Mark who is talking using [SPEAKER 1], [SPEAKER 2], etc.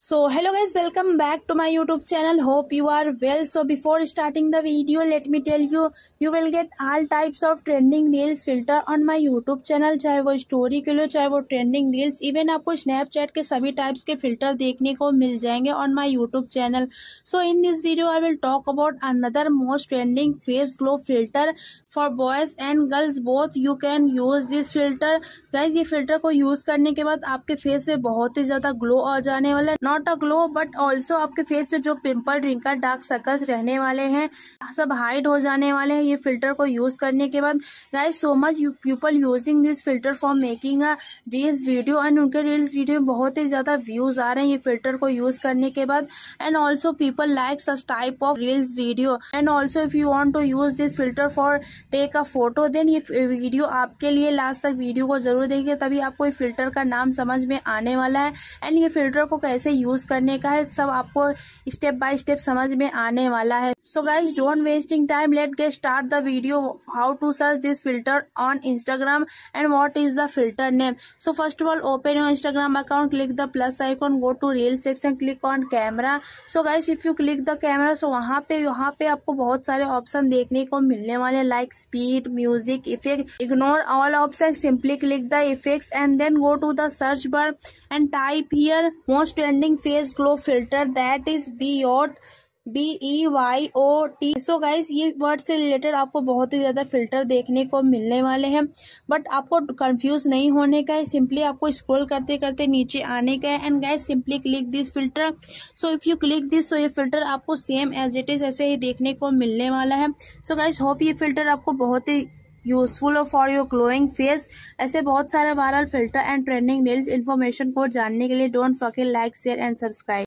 [SPEAKER 1] so hello guys welcome back to my YouTube channel hope you are well so before starting the video let me tell you you will get all types of trending reels filter on my YouTube channel चाहे वो story के लिए चाहे वो trending reels even आपको Snapchat के सभी types के फिल्टर देखने को मिल जाएंगे on my YouTube channel so in this video I will talk about another most trending face glow filter for boys and girls both you can use this filter guys ये filter को use करने के बाद आपके face में बहुत ही ज्यादा glow आ जाने वाला not a glow but also आपके फेस पे जो पिंपल रिंकल डार्क सर्कल्स रहने वाले हैं सब हाइड हो जाने वाले हैं ये फिल्टर को यूज़ करने के बाद guys so much people using this filter for making a reels video and उनके रील्स वीडियो में बहुत ही ज़्यादा व्यूज़ आ रहे हैं ये फिल्टर को यूज़ करने के बाद and also people likes us type of reels video and also if you want to use this filter for take a photo then ये वीडियो आपके लिए लास्ट तक वीडियो को ज़रूर देखिए तभी आपको ये फिल्टर का नाम समझ में आने वाला है एंड ये फिल्टर को कैसे यूज़ करने का है सब आपको स्टेप बाय स्टेप समझ में आने वाला है so guys don't wasting time let get start the video how to search this filter on Instagram and what is the filter name so first of all open your Instagram account click the plus icon go to reel section click on camera so guys if you click the camera so वहाँ पे यहाँ पे आपको बहुत सारे option देखने को मिलने वाले like speed music effect ignore all option simply click the effect and then go to the search bar and type here most trending brightening face glow filter that is B out B E Y O T so guys ये word से related आपको बहुत ही ज़्यादा filter देखने को मिलने वाले हैं बट आपको कन्फ्यूज नहीं होने का है सिंपली आपको स्क्रोल करते करते नीचे आने का है and guys simply click this filter so if you click this so ये फिल्टर आपको सेम एज इट इज़ ऐसे ही देखने को मिलने वाला है सो गाइज होप ये फिल्टर आपको बहुत ही useful for your glowing face ऐसे बहुत सारे viral filter and trending reels information को जानने के लिए don't forget like share and subscribe